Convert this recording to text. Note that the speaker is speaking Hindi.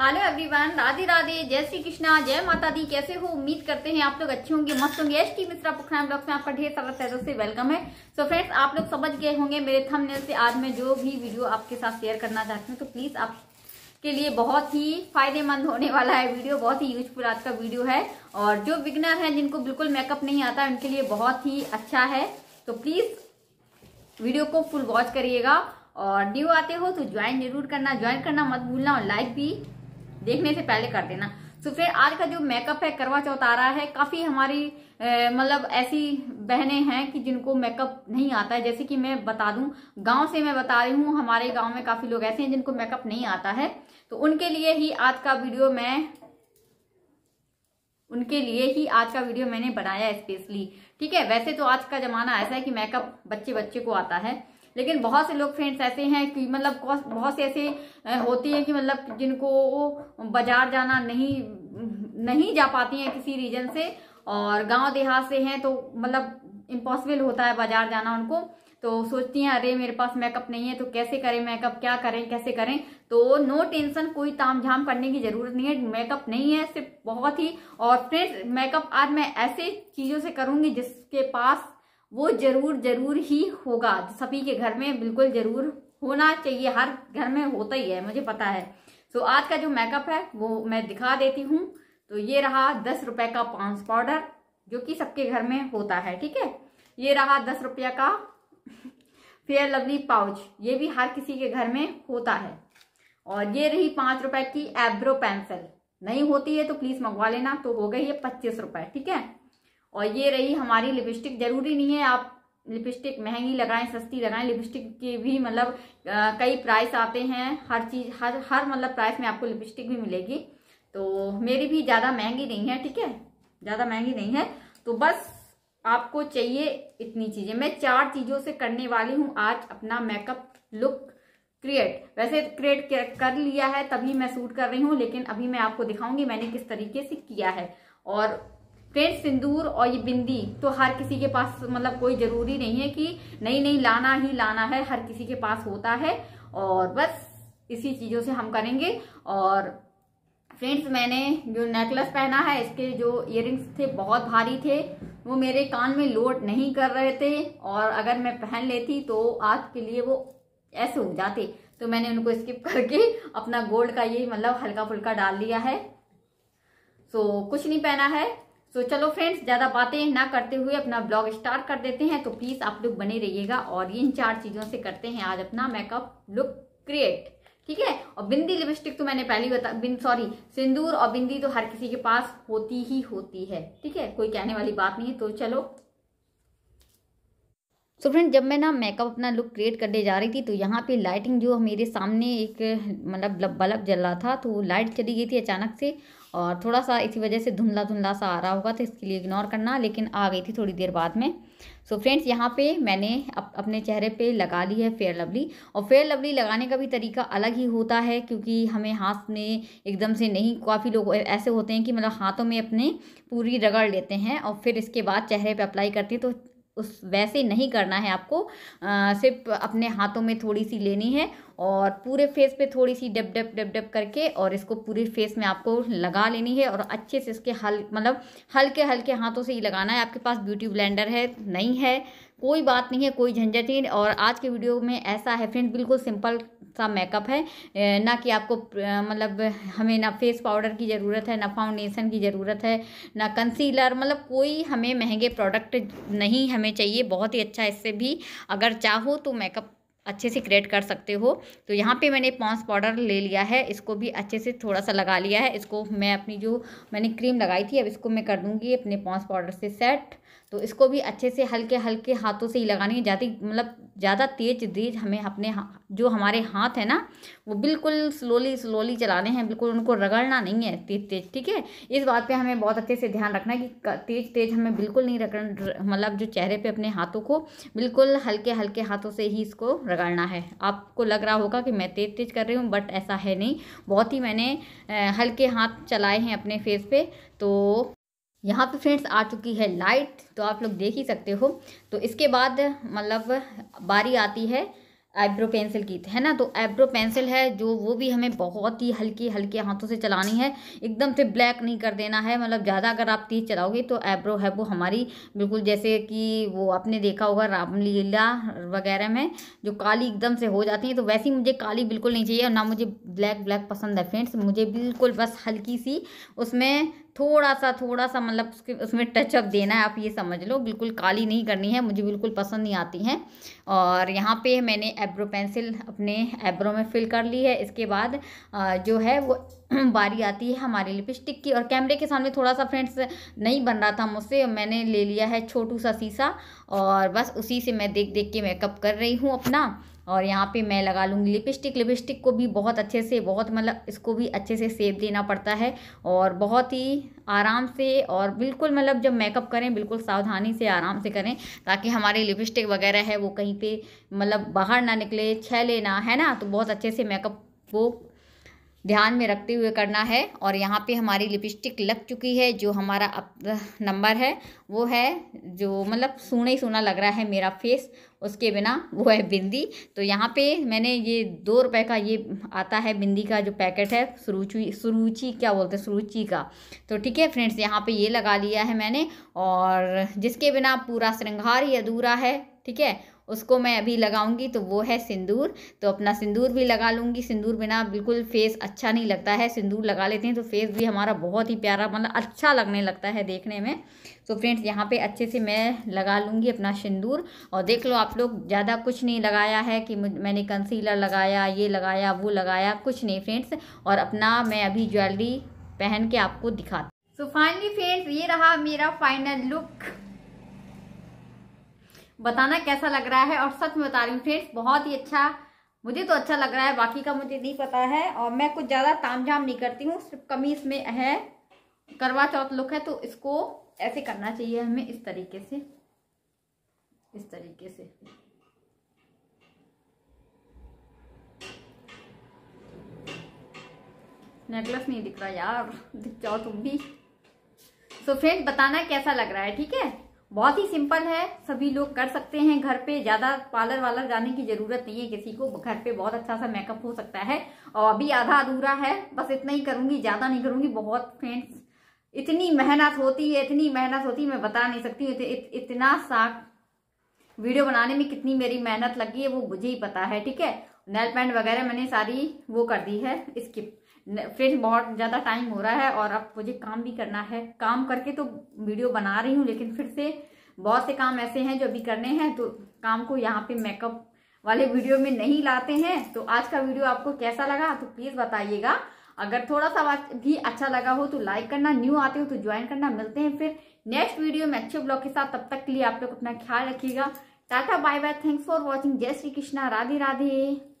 हेलो एवरीवन राधे राधे जय श्री कृष्णा जय माता दी कैसे हो उम्मीद करते हैं आप लोग अच्छे होंगे मस्त होंगे S T Mishra Pokhara blog में आपका ढेर सारा तहजों से वेलकम है सो so फ्रेंड्स आप लोग समझ गए होंगे मेरे थंबनेल से आज मैं जो भी वीडियो आपके साथ शेयर करना चाहती हूँ तो प्लीज़ आप के लिए बहुत ही फायदेमंद होने वाला है वीडियो बहुत ही यूजफुल आज का वीडियो है और जो बिगनर है जिनको बिल्कुल मेकअप नहीं आता है उनके लिए बहुत ही अच्छा है तो प्लीज़ वीडियो को फुल वॉच करिएगा और न्यू आते हो तो ज्वाइन जरूर करना ज्वाइन करना मत भूलना और लाइक भी देखने से पहले कर देना तो फिर आज का जो मेकअप है करवा चौथ आ रहा है काफी हमारी मतलब ऐसी बहनें हैं कि जिनको मेकअप नहीं आता है जैसे कि मैं बता दूं गांव से मैं बता रही हूँ हमारे गांव में काफी लोग ऐसे हैं जिनको मेकअप नहीं आता है तो उनके लिए ही आज का वीडियो मैं उनके लिए ही आज का वीडियो मैंने बनाया स्पेशली ठीक है वैसे तो आज का जमाना ऐसा है कि मेकअप बच्चे बच्चे को आता है लेकिन बहुत से लोग फ्रेंड्स ऐसे हैं कि मतलब बहुत से ऐसे होती हैं कि मतलब जिनको बाजार जाना नहीं नहीं जा पाती हैं किसी रीजन से और गांव देहात से हैं तो मतलब इम्पॉसिबल होता है बाजार जाना उनको तो सोचती हैं अरे मेरे पास मेकअप नहीं है तो कैसे करें मेकअप क्या करें कैसे करें तो नो टेंशन कोई ताम झाम करने की जरूरत नहीं है मेकअप नहीं है सिर्फ बहुत ही और फ्रेंड्स मेकअप आज मैं ऐसे चीज़ों से करूंगी जिसके पास वो जरूर जरूर ही होगा सभी के घर में बिल्कुल जरूर होना चाहिए हर घर में होता ही है मुझे पता है सो आज का जो मेकअप है वो मैं दिखा देती हूँ तो ये रहा दस रुपए का पाउंस पाउडर जो कि सबके घर में होता है ठीक है ये रहा दस रुपया का फेयर लवली पाउच ये भी हर किसी के घर में होता है और ये रही पांच रुपए की एब्रो पेंसिल नहीं होती है तो प्लीज मंगवा लेना तो हो गई ये पच्चीस रुपए ठीक है और ये रही हमारी लिपस्टिक जरूरी नहीं है आप लिपस्टिक महंगी लगाएं सस्ती लगाएं लिपस्टिक के भी मतलब कई प्राइस आते हैं हर चीज़ हर हर मतलब प्राइस में आपको लिपस्टिक भी मिलेगी तो मेरी भी ज़्यादा महंगी नहीं है ठीक है ज़्यादा महंगी नहीं है तो बस आपको चाहिए इतनी चीज़ें मैं चार चीज़ों से करने वाली हूँ आज अपना मेकअप लुक क्रिएट वैसे क्रिएट कर लिया है तभी मैं सूट कर रही हूँ लेकिन अभी मैं आपको दिखाऊंगी मैंने किस तरीके से किया है और फ्रेंड्स सिंदूर और ये बिंदी तो हर किसी के पास मतलब कोई जरूरी नहीं है कि नहीं नहीं लाना ही लाना है हर किसी के पास होता है और बस इसी चीज़ों से हम करेंगे और फ्रेंड्स मैंने जो नेकलेस पहना है इसके जो इयर थे बहुत भारी थे वो मेरे कान में लोड नहीं कर रहे थे और अगर मैं पहन लेती तो आज के लिए वो ऐसे हो जाते तो मैंने उनको स्किप करके अपना गोल्ड का ये मतलब हल्का फुल्का डाल लिया है सो so, कुछ नहीं पहना है सो so, चलो फ्रेंड्स ज़्यादा बातें ना करते हुए अपना ब्लॉग स्टार्ट कर देते हैं तो प्लीज़ आप लोग बने रहिएगा और इन चार चीज़ों से करते हैं आज अपना मेकअप लुक क्रिएट ठीक है और बिंदी लिपस्टिक तो मैंने पहले ही बता बिन सॉरी सिंदूर और बिंदी तो हर किसी के पास होती ही होती है ठीक है कोई कहने वाली बात नहीं है तो चलो सो so फ्रेंड जब मैं ना मेकअप अपना लुक क्रिएट करने जा रही थी तो यहाँ पे लाइटिंग जो मेरे सामने एक मतलब बल्ब जल रहा था तो लाइट चली गई थी अचानक से और थोड़ा सा इसी वजह से धुंधला धुंधला सा आ रहा होगा तो इसके लिए इग्नोर करना लेकिन आ गई थी थोड़ी देर बाद में सो so फ्रेंड्स यहाँ पे मैंने अप, अपने चेहरे पे लगा ली है फेयर लवली और फेयर लवली लगाने का भी तरीका अलग ही होता है क्योंकि हमें हाथ में एकदम से नहीं काफ़ी लोग ऐसे होते हैं कि मतलब हाथों में अपने पूरी रगड़ लेते हैं और फिर इसके बाद चेहरे पर अप्लाई करते हैं तो उस वैसे नहीं करना है आपको आ, सिर्फ अपने हाथों में थोड़ी सी लेनी है और पूरे फेस पे थोड़ी सी डब डब डब डब करके और इसको पूरे फेस में आपको लगा लेनी है और अच्छे से इसके हल मतलब हल्के हल्के हाथों से ही लगाना है आपके पास ब्यूटी ब्लेंडर है नहीं है कोई बात नहीं है कोई झंझट नहीं और आज के वीडियो में ऐसा है फ्रेंड बिल्कुल सिंपल का मेकअप है ना कि आपको मतलब हमें ना फेस पाउडर की ज़रूरत है ना फाउंडेशन की ज़रूरत है ना कंसीलर मतलब कोई हमें महंगे प्रोडक्ट नहीं हमें चाहिए बहुत ही अच्छा इससे भी अगर चाहो तो मेकअप अच्छे से क्रिएट कर सकते हो तो यहाँ पे मैंने पॉन्स पाउडर ले लिया है इसको भी अच्छे से थोड़ा सा लगा लिया है इसको मैं अपनी जो मैंने क्रीम लगाई थी अब इसको मैं कर दूँगी अपने पॉन्स पाउडर से सेट तो इसको भी अच्छे से हल्के हल्के हाथों से ही लगानी है ज़्यादा मतलब ज़्यादा तेज तेज हमें अपने जो हमारे हाथ है ना वो बिल्कुल स्लोली स्लोली चलाने हैं बिल्कुल उनको रगड़ना नहीं है तेज तेज ठीक है इस बात पे हमें बहुत अच्छे से ध्यान रखना है कि तेज तेज हमें बिल्कुल नहीं रगड़ मतलब जो चेहरे पे अपने हाथों को बिल्कुल हल्के हल्के हाथों से ही इसको रगड़ना है आपको लग रहा होगा कि मैं तेज तेज कर रही हूँ बट ऐसा है नहीं बहुत ही मैंने हल्के हाथ चलाए हैं अपने फेस पे तो यहाँ पे फ्रेंड्स आ चुकी है लाइट तो आप लोग देख ही सकते हो तो इसके बाद मतलब बारी आती है आईब्रो पेंसिल की है ना तो आईब्रो पेंसिल है जो वो भी हमें बहुत ही हल्की हल्के हाथों से चलानी है एकदम से ब्लैक नहीं कर देना है मतलब ज़्यादा अगर आप तीज चलाओगे तो आईब्रो है वो हमारी बिल्कुल जैसे कि वो आपने देखा होगा रामलीला वगैरह में जो काली एकदम से हो जाती है तो वैसी मुझे काली बिल्कुल नहीं चाहिए और ना मुझे ब्लैक ब्लैक पसंद है फ्रेंड्स मुझे बिल्कुल बस हल्की सी उसमें थोड़ा सा थोड़ा सा मतलब उसके उसमें टचअप देना है आप ये समझ लो बिल्कुल काली नहीं करनी है मुझे बिल्कुल पसंद नहीं आती हैं और यहाँ पे मैंने एब्रो पेंसिल अपने एब्रो में फिल कर ली है इसके बाद जो है वो बारी आती है हमारे लिपस्टिक की और कैमरे के सामने थोड़ा सा फ्रेंड्स नहीं बन रहा था मुझसे मैंने ले लिया है छोटू सा शीशा और बस उसी से मैं देख देख के मेकअप कर रही हूँ अपना और यहाँ पे मैं लगा लूँगी लिपस्टिक लिपस्टिक को भी बहुत अच्छे से बहुत मतलब इसको भी अच्छे से सेप देना पड़ता है और बहुत ही आराम से और बिल्कुल मतलब जब मेकअप करें बिल्कुल सावधानी से आराम से करें ताकि हमारी लिपस्टिक वगैरह है वो कहीं पे मतलब बाहर ना निकले छह लेना है ना तो बहुत अच्छे से मेकअप वो ध्यान में रखते हुए करना है और यहाँ पे हमारी लिपस्टिक लग चुकी है जो हमारा अप नंबर है वो है जो मतलब सोना ही सोना लग रहा है मेरा फेस उसके बिना वो है बिंदी तो यहाँ पे मैंने ये दो रुपए का ये आता है बिंदी का जो पैकेट है सुरुचि सुरुचि क्या बोलते हैं सुरुचि का तो ठीक है फ्रेंड्स यहाँ पे ये लगा लिया है मैंने और जिसके बिना पूरा श्रृंगार ही अधूरा है ठीक है उसको मैं अभी लगाऊंगी तो वो है सिंदूर तो अपना सिंदूर भी लगा लूँगी सिंदूर बिना बिल्कुल फेस अच्छा नहीं लगता है सिंदूर लगा लेते हैं तो फेस भी हमारा बहुत ही प्यारा मतलब अच्छा लगने लगता है देखने में तो फ्रेंड्स यहाँ पे अच्छे से मैं लगा लूँगी अपना सिंदूर और देख लो आप लोग ज़्यादा कुछ नहीं लगाया है कि मैंने कंसीलर लगाया ये लगाया वो लगाया कुछ नहीं फ्रेंड्स और अपना मैं अभी ज्वेलरी पहन के आपको दिखाती सो फाइनली फ्रेंड्स ये रहा मेरा फाइनल लुक बताना कैसा लग रहा है और सच में बता रही हूँ फ्रेंड्स बहुत ही अच्छा मुझे तो अच्छा लग रहा है बाकी का मुझे नहीं पता है और मैं कुछ ज़्यादा ताम झाम नहीं करती हूँ सिर्फ कमी इसमें है करवा चौथ लुक है तो इसको ऐसे करना चाहिए हमें इस तरीके से इस तरीके से नेकलेस नहीं दिख रहा यार दिख जाओ तुम भी सो so फ्रेंड बताना कैसा लग रहा है ठीक है बहुत ही सिंपल है सभी लोग कर सकते हैं घर पे ज्यादा पार्लर वालर जाने की जरूरत नहीं है किसी को घर पे बहुत अच्छा सा मेकअप हो सकता है और अभी आधा अधूरा है बस इतना ही करूंगी ज्यादा नहीं करूंगी बहुत फ्रेंड्स इतनी मेहनत होती है इतनी मेहनत होती है मैं बता नहीं सकती इत, इत, इतना सा वीडियो बनाने में कितनी मेरी मेहनत लगी है वो मुझे ही पता है ठीक है नेल पैंट वगैरह मैंने सारी वो कर दी है स्किप फिर बहुत ज़्यादा टाइम हो रहा है और अब मुझे काम भी करना है काम करके तो वीडियो बना रही हूँ लेकिन फिर से बहुत से काम ऐसे हैं जो अभी करने हैं तो काम को यहाँ पे मेकअप वाले वीडियो में नहीं लाते हैं तो आज का वीडियो आपको कैसा लगा तो प्लीज़ बताइएगा अगर थोड़ा सा भी अच्छा लगा हो तो लाइक करना न्यू आते हो तो ज्वाइन करना मिलते हैं फिर नेक्स्ट वीडियो में अच्छे ब्लॉग के साथ तब तक के लिए आप लोग अपना ख्याल रखिएगा tata bye bye thanks for watching जय श्री कृष्णा राधे राधे